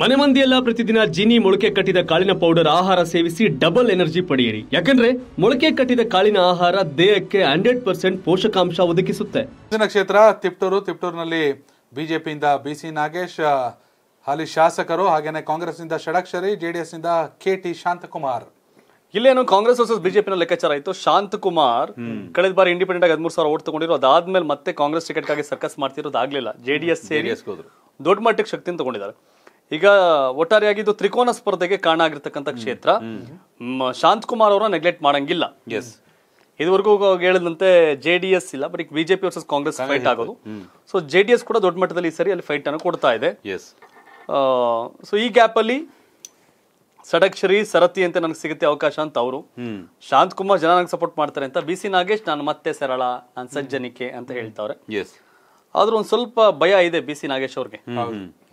ಮನೆ ಮಂದಿಯೆಲ್ಲ ಪ್ರತಿದಿನ ಜೀನಿ ಮೊಳಕೆ ಕಟ್ಟಿದ ಕಾಳಿನ ಪೌಡರ್ ಆಹಾರ ಸೇವಿಸಿ ಡಬಲ್ ಎನರ್ಜಿ ಪಡೆಯಿರಿ ಯಾಕಂದ್ರೆ ಮೊಳಕೆ ಕಟ್ಟಿದ ಕಾಳಿನ ಆಹಾರ ದೇಹಕ್ಕೆ ಹಂಡ್ರೆಡ್ ಪರ್ಸೆಂಟ್ ಪೋಷಕಾಂಶ ಒದಗಿಸುತ್ತೆ ಕ್ಷೇತ್ರ ತಿಪ್ಟೂರು ತಿಪ್ಟೂರಿನಲ್ಲಿ ಬಿಜೆಪಿಯಿಂದ ಸಿ ನಾಗೇಶ್ ಹಾಲಿ ಶಾಸಕರು ಹಾಗೇನೆ ಕಾಂಗ್ರೆಸ್ನಿಂದ ಷಡಕ್ಷರಿ ನಿಂದ ಕೆ ಟಿ ಶಾಂತಕುಮಾರ್ ಇಲ್ಲೇನು ಕಾಂಗ್ರೆಸ್ ವರ್ಸಸ್ ಬಿಜೆಪಿ ಲೆಕ್ಕಾಚಾರ ಆಯ್ತು ಶಾಂತಕುಮಾರ್ ಕಳೆದ ಬಾರಿ ಇಂಡಿಪೆಂಡೆಂಟ್ ಆಗಿ ಹದಿಮೂರು ಸಾವಿರ ಓಟ್ ತಗೊಂಡಿರು ಅದಾದ್ಮೇಲೆ ಮತ್ತೆ ಕಾಂಗ್ರೆಸ್ ಟಿಕೆಟ್ ಸರ್ಕಸ್ ಮಾಡ್ತಿರೋದು ಆಗ್ಲಿಲ್ಲ ಜೆಡಿಎಸ್ ಸೇರಿ ದೊಡ್ಡ ಮಟ್ಟಕ್ಕೆ ಶಕ್ತಿನ ತಗೊಂಡಿದ್ದಾರೆ ಈಗ ಒಟ್ಟಾರೆಯಾಗಿ ಇದು ತ್ರಿಕೋನ ಸ್ಪರ್ಧೆಗೆ ಕಾರಣ ಆಗಿರ್ತಕ್ಕಂಥ ಕ್ಷೇತ್ರ ಕುಮಾರ್ ಅವರ ನೆಗ್ಲೆಕ್ಟ್ ಮಾಡಂಗಿಲ್ಲ ಎಸ್ ಇದುವರೆಗೂ ಹೇಳಿದಂತೆ ಜೆ ಡಿ ಎಸ್ ಇಲ್ಲ ಬರೀ ಬಿಜೆಪಿ ವರ್ಸಸ್ ಕಾಂಗ್ರೆಸ್ ಫೈಟ್ ಆಗೋದು ಸೊ ಜೆ ಡಿ ಎಸ್ ಕೂಡ ದೊಡ್ಡ ಮಟ್ಟದಲ್ಲಿ ಈ ಸರಿ ಅಲ್ಲಿ ಫೈಟ್ ಅನ್ನು ಕೊಡ್ತಾ ಇದೆ ಸೊ ಈ ಗ್ಯಾಪ್ ಅಲ್ಲಿ ಸಡಕ್ಷರಿ ಸರತಿ ಅಂತ ನನಗೆ ಸಿಗುತ್ತೆ ಅವಕಾಶ ಅಂತ ಅವರು ಶಾಂತ್ ಕುಮಾರ್ ಜನ ನನಗೆ ಸಪೋರ್ಟ್ ಮಾಡ್ತಾರೆ ಅಂತ ಬಿ ಸಿ ನಾಗೇಶ್ ನಾನು ಮತ್ತೆ ಸರಳ ನಾನು ಸಜ್ಜನಿಕೆ ಅಂತ ಹೇಳ್ತಾವ್ರೆ ಆದ್ರೂ ಒಂದ್ ಸ್ವಲ್ಪ ಭಯ ಇದೆ ಬಿ ಸಿ ನಾಗೇಶ್ ಅವ್ರಿಗೆ